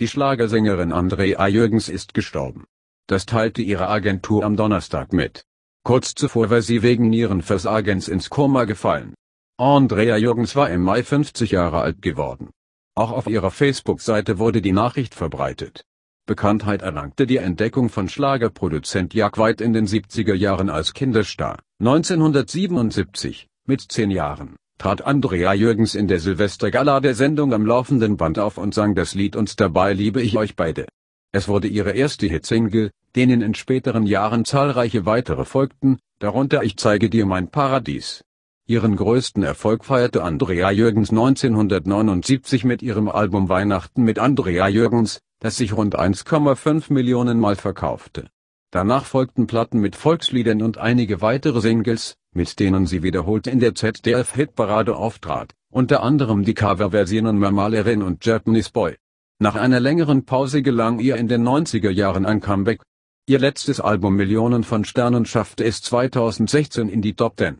Die Schlagersängerin Andrea Jürgens ist gestorben. Das teilte ihre Agentur am Donnerstag mit. Kurz zuvor war sie wegen Nierenversagens ins Koma gefallen. Andrea Jürgens war im Mai 50 Jahre alt geworden. Auch auf ihrer Facebook-Seite wurde die Nachricht verbreitet. Bekanntheit erlangte die Entdeckung von Schlagerproduzent Jack White in den 70er Jahren als Kinderstar. 1977, mit zehn Jahren, trat Andrea Jürgens in der Silvestergala der Sendung am laufenden Band auf und sang das Lied Und dabei liebe ich euch beide. Es wurde ihre erste Hitsingle, denen in späteren Jahren zahlreiche weitere folgten, darunter Ich zeige dir mein Paradies. Ihren größten Erfolg feierte Andrea Jürgens 1979 mit ihrem Album Weihnachten mit Andrea Jürgens, das sich rund 1,5 Millionen Mal verkaufte Danach folgten Platten mit Volksliedern und einige weitere Singles, mit denen sie wiederholt in der ZDF-Hitparade auftrat, unter anderem die Coverversionen Mamalerin und Japanese Boy. Nach einer längeren Pause gelang ihr in den 90er Jahren ein Comeback. Ihr letztes Album Millionen von Sternen schaffte es 2016 in die Top Ten.